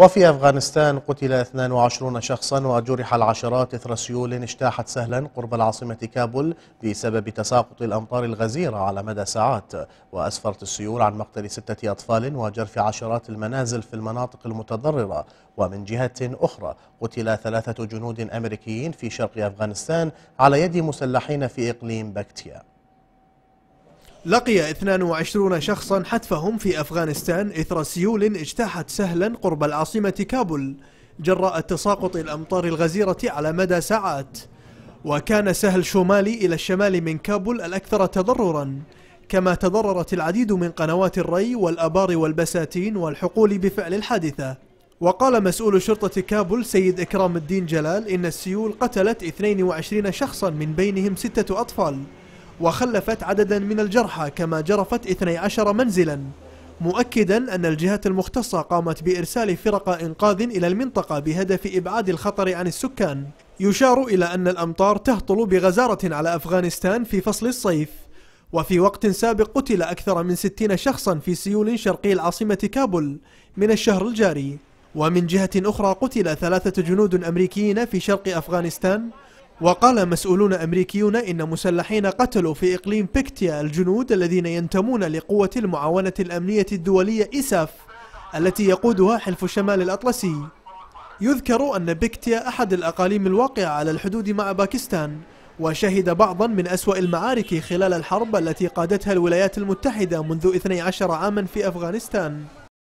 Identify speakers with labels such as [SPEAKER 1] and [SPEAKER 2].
[SPEAKER 1] وفي أفغانستان قتل 22 شخصا وجرح العشرات إثر سيول اجتاحت سهلا قرب العاصمة كابول بسبب تساقط الأمطار الغزيرة على مدى ساعات وأسفرت السيول عن مقتل ستة أطفال وجرف عشرات المنازل في المناطق المتضررة ومن جهة أخرى قتل ثلاثة جنود أمريكيين في شرق أفغانستان على يد مسلحين في إقليم باكتيا لقي
[SPEAKER 2] 22 شخصا حتفهم في أفغانستان إثر سيول اجتاحت سهلا قرب العاصمة كابول جراء تساقط الأمطار الغزيرة على مدى ساعات وكان سهل شمالي إلى الشمال من كابول الأكثر تضررا كما تضررت العديد من قنوات الري والأبار والبساتين والحقول بفعل الحادثة وقال مسؤول شرطة كابول سيد إكرام الدين جلال إن السيول قتلت 22 شخصا من بينهم ستة أطفال وخلفت عددا من الجرحى كما جرفت 12 منزلا مؤكدا أن الجهات المختصة قامت بإرسال فرق إنقاذ إلى المنطقة بهدف إبعاد الخطر عن السكان يشار إلى أن الأمطار تهطل بغزارة على أفغانستان في فصل الصيف وفي وقت سابق قتل أكثر من 60 شخصا في سيول شرقي العاصمة كابول من الشهر الجاري ومن جهة أخرى قتل ثلاثة جنود أمريكيين في شرق أفغانستان وقال مسؤولون أمريكيون إن مسلحين قتلوا في إقليم بيكتيا الجنود الذين ينتمون لقوة المعاونة الأمنية الدولية إساف التي يقودها حلف الشمال الأطلسي يذكر أن بيكتيا أحد الأقاليم الواقعة على الحدود مع باكستان وشهد بعضا من أسوأ المعارك خلال الحرب التي قادتها الولايات المتحدة منذ 12 عاما في أفغانستان